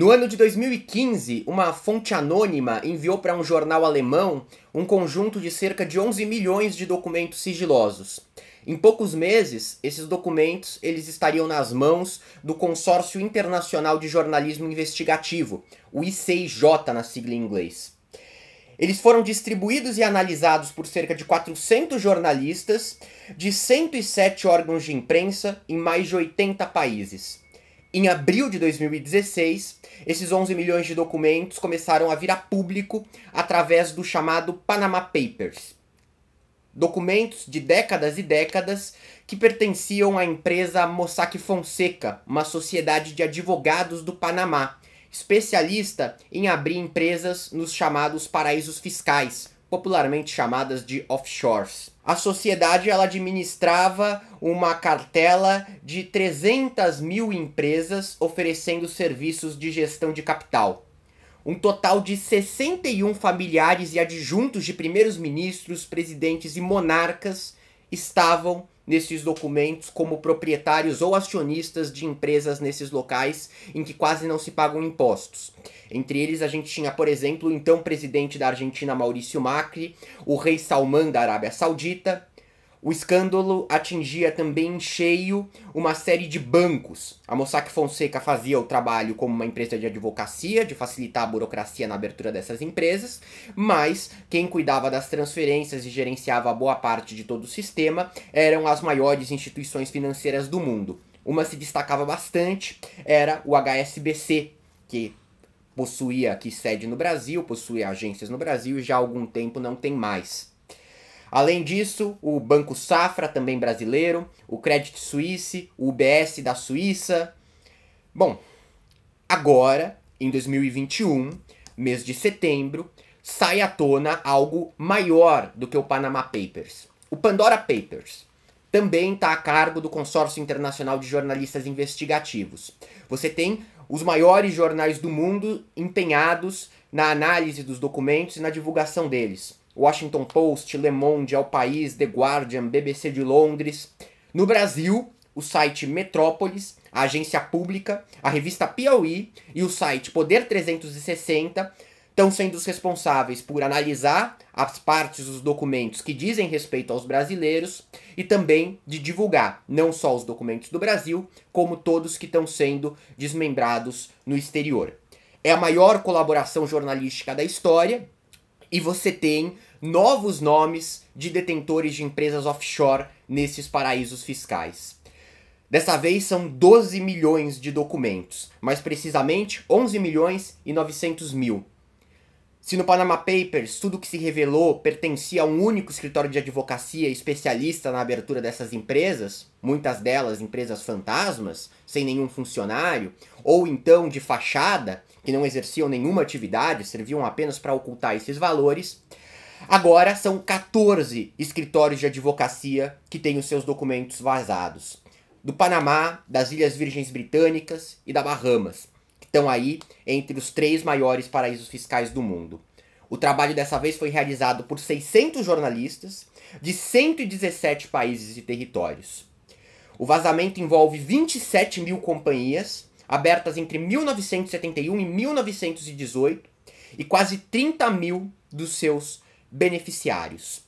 No ano de 2015, uma fonte anônima enviou para um jornal alemão um conjunto de cerca de 11 milhões de documentos sigilosos. Em poucos meses, esses documentos eles estariam nas mãos do Consórcio Internacional de Jornalismo Investigativo, o ICIJ na sigla em inglês. Eles foram distribuídos e analisados por cerca de 400 jornalistas de 107 órgãos de imprensa em mais de 80 países. Em abril de 2016, esses 11 milhões de documentos começaram a vir a público através do chamado Panama Papers. Documentos de décadas e décadas que pertenciam à empresa Mossack Fonseca, uma sociedade de advogados do Panamá, especialista em abrir empresas nos chamados paraísos fiscais, popularmente chamadas de offshores. A sociedade ela administrava uma cartela de 300 mil empresas oferecendo serviços de gestão de capital. Um total de 61 familiares e adjuntos de primeiros ministros, presidentes e monarcas estavam nesses documentos como proprietários ou acionistas de empresas nesses locais em que quase não se pagam impostos. Entre eles, a gente tinha, por exemplo, o então presidente da Argentina, Maurício Macri, o rei Salman da Arábia Saudita, o escândalo atingia também em cheio uma série de bancos. A Mossack Fonseca fazia o trabalho como uma empresa de advocacia, de facilitar a burocracia na abertura dessas empresas, mas quem cuidava das transferências e gerenciava boa parte de todo o sistema eram as maiores instituições financeiras do mundo. Uma se destacava bastante, era o HSBC, que possuía aqui sede no Brasil, possuía agências no Brasil e já há algum tempo não tem mais. Além disso, o Banco Safra, também brasileiro, o Credit Suisse, o UBS da Suíça. Bom, agora, em 2021, mês de setembro, sai à tona algo maior do que o Panama Papers. O Pandora Papers também está a cargo do Consórcio Internacional de Jornalistas Investigativos. Você tem os maiores jornais do mundo empenhados na análise dos documentos e na divulgação deles. Washington Post, Le Monde, El País, The Guardian, BBC de Londres. No Brasil, o site Metrópolis, a agência pública, a revista Piauí e o site Poder 360 estão sendo os responsáveis por analisar as partes dos documentos que dizem respeito aos brasileiros e também de divulgar não só os documentos do Brasil, como todos que estão sendo desmembrados no exterior. É a maior colaboração jornalística da história, e você tem novos nomes de detentores de empresas offshore nesses paraísos fiscais. Dessa vez são 12 milhões de documentos, mais precisamente 11 milhões e 900 mil. Se no Panama Papers tudo que se revelou pertencia a um único escritório de advocacia especialista na abertura dessas empresas, muitas delas empresas fantasmas, sem nenhum funcionário, ou então de fachada, que não exerciam nenhuma atividade, serviam apenas para ocultar esses valores, Agora são 14 escritórios de advocacia que têm os seus documentos vazados. Do Panamá, das Ilhas Virgens Britânicas e da Bahamas, que estão aí entre os três maiores paraísos fiscais do mundo. O trabalho dessa vez foi realizado por 600 jornalistas de 117 países e territórios. O vazamento envolve 27 mil companhias, abertas entre 1971 e 1918, e quase 30 mil dos seus beneficiários.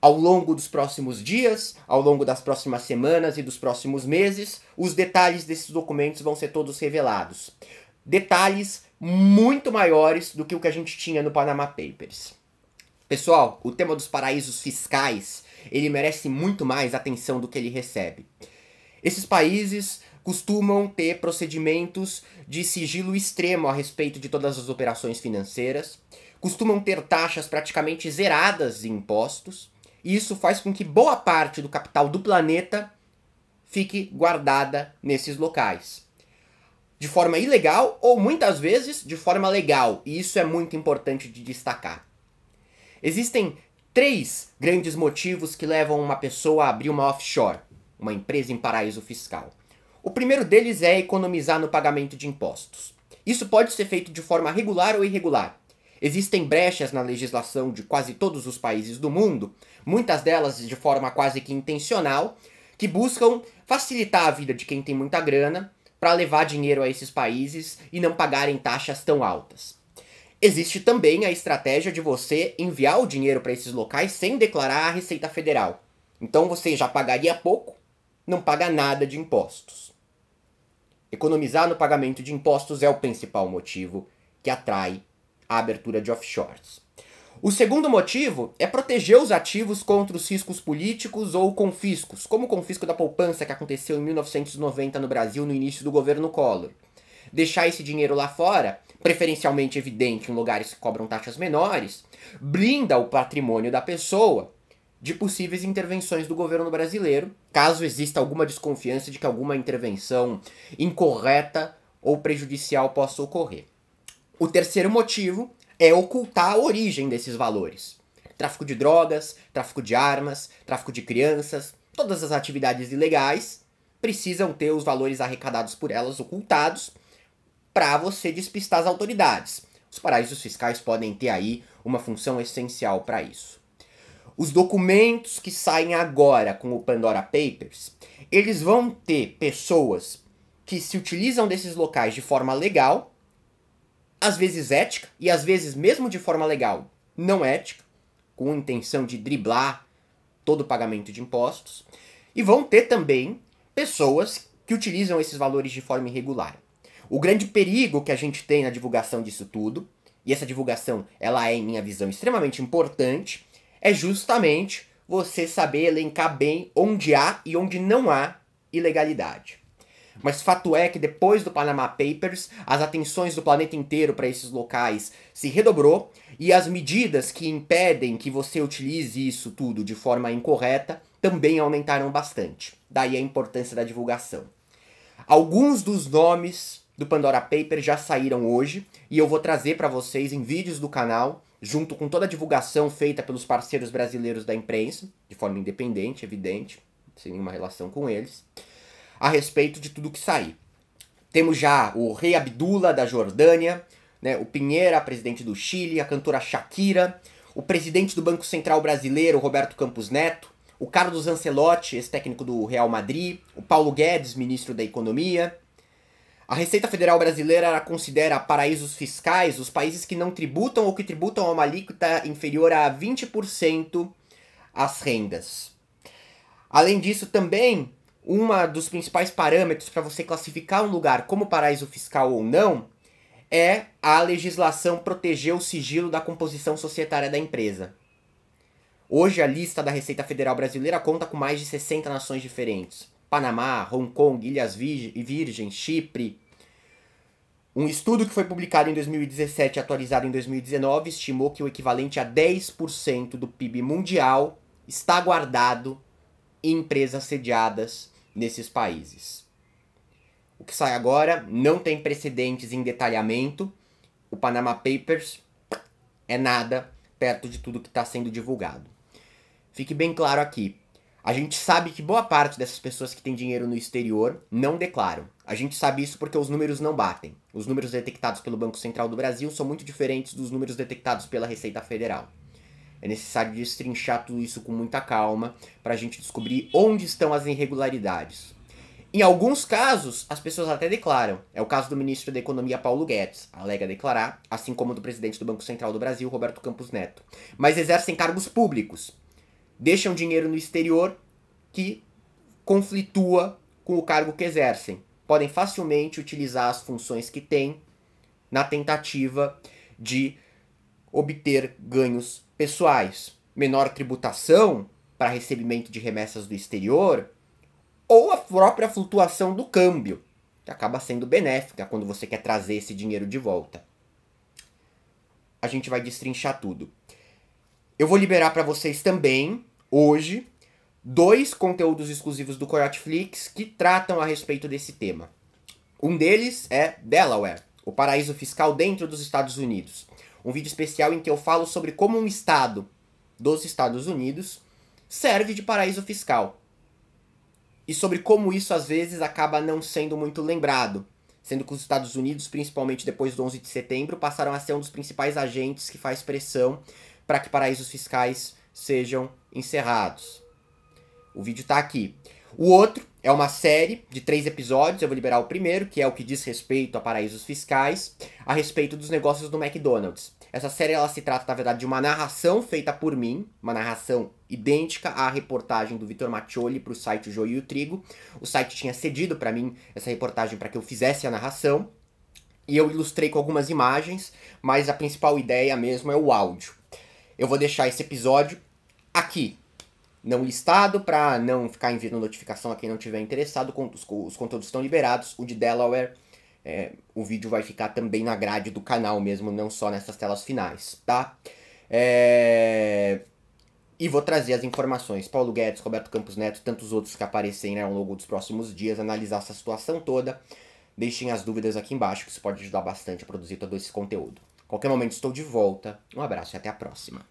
Ao longo dos próximos dias, ao longo das próximas semanas e dos próximos meses, os detalhes desses documentos vão ser todos revelados. Detalhes muito maiores do que o que a gente tinha no Panama Papers. Pessoal, o tema dos paraísos fiscais, ele merece muito mais atenção do que ele recebe. Esses países costumam ter procedimentos de sigilo extremo a respeito de todas as operações financeiras costumam ter taxas praticamente zeradas de impostos, e isso faz com que boa parte do capital do planeta fique guardada nesses locais. De forma ilegal ou muitas vezes de forma legal, e isso é muito importante de destacar. Existem três grandes motivos que levam uma pessoa a abrir uma offshore, uma empresa em paraíso fiscal. O primeiro deles é economizar no pagamento de impostos. Isso pode ser feito de forma regular ou irregular. Existem brechas na legislação de quase todos os países do mundo, muitas delas de forma quase que intencional, que buscam facilitar a vida de quem tem muita grana para levar dinheiro a esses países e não pagarem taxas tão altas. Existe também a estratégia de você enviar o dinheiro para esses locais sem declarar a Receita Federal. Então você já pagaria pouco, não paga nada de impostos. Economizar no pagamento de impostos é o principal motivo que atrai a abertura de offshores. O segundo motivo é proteger os ativos contra os riscos políticos ou confiscos, como o confisco da poupança que aconteceu em 1990 no Brasil no início do governo Collor. Deixar esse dinheiro lá fora, preferencialmente evidente em lugares que cobram taxas menores, blinda o patrimônio da pessoa de possíveis intervenções do governo brasileiro, caso exista alguma desconfiança de que alguma intervenção incorreta ou prejudicial possa ocorrer. O terceiro motivo é ocultar a origem desses valores. Tráfico de drogas, tráfico de armas, tráfico de crianças, todas as atividades ilegais precisam ter os valores arrecadados por elas ocultados para você despistar as autoridades. Os paraísos fiscais podem ter aí uma função essencial para isso. Os documentos que saem agora com o Pandora Papers, eles vão ter pessoas que se utilizam desses locais de forma legal às vezes ética e às vezes mesmo de forma legal não ética, com intenção de driblar todo o pagamento de impostos. E vão ter também pessoas que utilizam esses valores de forma irregular. O grande perigo que a gente tem na divulgação disso tudo, e essa divulgação ela é, em minha visão, extremamente importante, é justamente você saber elencar bem onde há e onde não há ilegalidade. Mas fato é que depois do Panama Papers, as atenções do planeta inteiro para esses locais se redobrou e as medidas que impedem que você utilize isso tudo de forma incorreta também aumentaram bastante. Daí a importância da divulgação. Alguns dos nomes do Pandora Papers já saíram hoje e eu vou trazer para vocês em vídeos do canal, junto com toda a divulgação feita pelos parceiros brasileiros da imprensa, de forma independente, evidente, sem nenhuma relação com eles a respeito de tudo que sair. Temos já o rei Abdullah da Jordânia, né, o Pinheira, presidente do Chile, a cantora Shakira, o presidente do Banco Central Brasileiro, Roberto Campos Neto, o Carlos Ancelotti, ex-técnico do Real Madrid, o Paulo Guedes, ministro da Economia. A Receita Federal Brasileira considera paraísos fiscais os países que não tributam ou que tributam a uma alíquota inferior a 20% as rendas. Além disso, também uma dos principais parâmetros para você classificar um lugar como paraíso fiscal ou não é a legislação proteger o sigilo da composição societária da empresa. Hoje a lista da Receita Federal Brasileira conta com mais de 60 nações diferentes. Panamá, Hong Kong, Ilhas Virgens, Chipre. Um estudo que foi publicado em 2017 e atualizado em 2019 estimou que o equivalente a 10% do PIB mundial está guardado em empresas sediadas nesses países. O que sai agora não tem precedentes em detalhamento. O Panama Papers é nada perto de tudo que está sendo divulgado. Fique bem claro aqui. A gente sabe que boa parte dessas pessoas que têm dinheiro no exterior não declaram. A gente sabe isso porque os números não batem. Os números detectados pelo Banco Central do Brasil são muito diferentes dos números detectados pela Receita Federal. É necessário destrinchar tudo isso com muita calma para a gente descobrir onde estão as irregularidades. Em alguns casos, as pessoas até declaram. É o caso do ministro da Economia Paulo Guedes, alega declarar, assim como do presidente do Banco Central do Brasil, Roberto Campos Neto. Mas exercem cargos públicos, deixam dinheiro no exterior que conflitua com o cargo que exercem. Podem facilmente utilizar as funções que têm na tentativa de obter ganhos pessoais, menor tributação para recebimento de remessas do exterior, ou a própria flutuação do câmbio, que acaba sendo benéfica quando você quer trazer esse dinheiro de volta. A gente vai destrinchar tudo. Eu vou liberar para vocês também, hoje, dois conteúdos exclusivos do Coyotflix que tratam a respeito desse tema. Um deles é Delaware, o paraíso fiscal dentro dos Estados Unidos um vídeo especial em que eu falo sobre como um estado dos Estados Unidos serve de paraíso fiscal. E sobre como isso às vezes acaba não sendo muito lembrado, sendo que os Estados Unidos, principalmente depois do 11 de setembro, passaram a ser um dos principais agentes que faz pressão para que paraísos fiscais sejam encerrados. O vídeo está aqui. O outro é uma série de três episódios, eu vou liberar o primeiro, que é o que diz respeito a paraísos fiscais, a respeito dos negócios do McDonald's. Essa série ela se trata, na verdade, de uma narração feita por mim, uma narração idêntica à reportagem do Vitor Macioli para o site Joio e o Trigo. O site tinha cedido para mim essa reportagem para que eu fizesse a narração, e eu ilustrei com algumas imagens, mas a principal ideia mesmo é o áudio. Eu vou deixar esse episódio aqui não listado para não ficar enviando notificação a quem não tiver interessado. Os, conteúdos estão liberados. O de Delaware, é, o vídeo vai ficar também na grade do canal mesmo, não só nessas telas finais, tá? É... E vou trazer as informações. Paulo Guedes, Roberto Campos Neto, tantos outros que aparecerem né, ao longo dos próximos dias, analisar essa situação toda. Deixem as dúvidas aqui embaixo, que isso pode ajudar bastante a produzir todo esse conteúdo. Qualquer momento estou de volta. Um abraço e até a próxima.